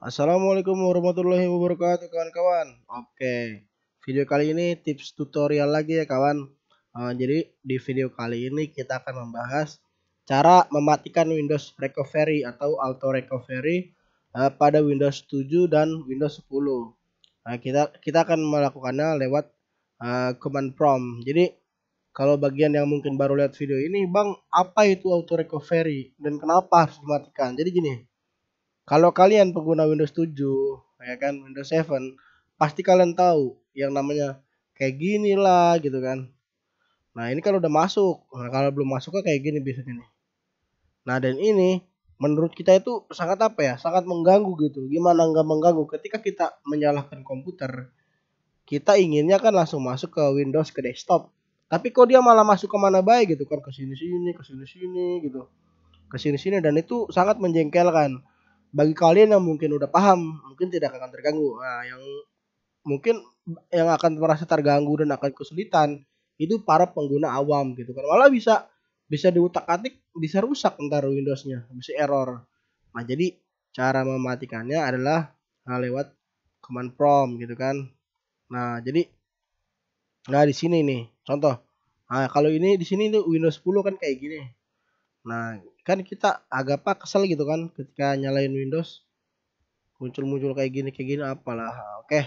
Assalamualaikum warahmatullahi wabarakatuh kawan-kawan Oke video kali ini tips tutorial lagi ya kawan uh, Jadi di video kali ini kita akan membahas Cara mematikan Windows Recovery atau Auto Recovery uh, Pada Windows 7 dan Windows 10 nah, eh, kita, kita akan melakukannya lewat uh, command prompt Jadi kalau bagian yang mungkin baru lihat video ini, Bang, apa itu auto recovery dan kenapa harus dimatikan? Jadi gini, kalau kalian pengguna Windows 7, ya kan Windows 7, pasti kalian tahu yang namanya kayak gini lah gitu kan. Nah, ini kan udah masuk. Nah, kalau belum masuk kayak gini biasanya nih. Nah, dan ini menurut kita itu sangat apa ya? Sangat mengganggu gitu. Gimana nggak mengganggu ketika kita menyalahkan komputer? Kita inginnya kan langsung masuk ke Windows ke desktop. Tapi kok dia malah masuk kemana baik gitu kan ke sini sini, ke sini sini gitu. Ke sini sini dan itu sangat menjengkelkan bagi kalian yang mungkin udah paham mungkin tidak akan terganggu nah yang mungkin yang akan merasa terganggu dan akan kesulitan itu para pengguna awam gitu kan malah bisa bisa diutak atik bisa rusak ntar Windowsnya bisa error nah jadi cara mematikannya adalah nah, lewat command prompt gitu kan nah jadi nah di sini nih contoh nah kalau ini di sini itu Windows 10 kan kayak gini Nah, kan kita agak pak kesel gitu kan ketika nyalain Windows muncul-muncul kayak gini kayak gini apalah. Oke.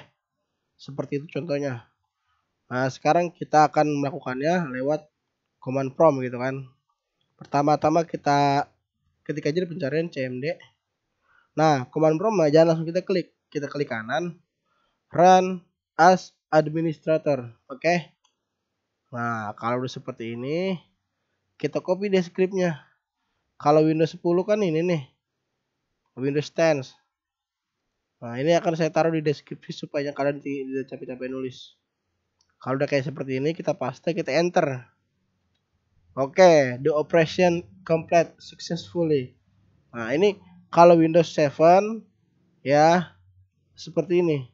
Seperti itu contohnya. Nah, sekarang kita akan melakukannya lewat command prompt gitu kan. Pertama-tama kita ketika jadi pencarian CMD. Nah, command prompt aja nah, langsung kita klik. Kita klik kanan run as administrator. Oke. Nah, kalau udah seperti ini kita copy deskripsinya. kalau Windows 10 kan ini nih Windows 10 nah ini akan saya taruh di deskripsi supaya kalian tidak capek-capek nulis kalau udah kayak seperti ini kita paste kita enter oke okay, the operation complete successfully nah ini kalau Windows 7 ya seperti ini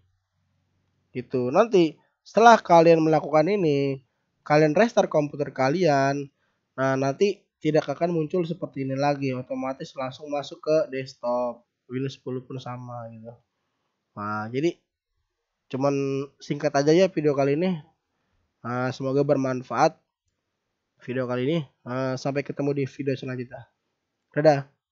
gitu nanti setelah kalian melakukan ini kalian restart komputer kalian Nah, nanti tidak akan muncul seperti ini lagi, otomatis langsung masuk ke desktop. Windows 10 pun sama gitu. Nah, jadi cuman singkat aja ya video kali ini. Nah, semoga bermanfaat video kali ini. Nah, sampai ketemu di video selanjutnya. Dadah.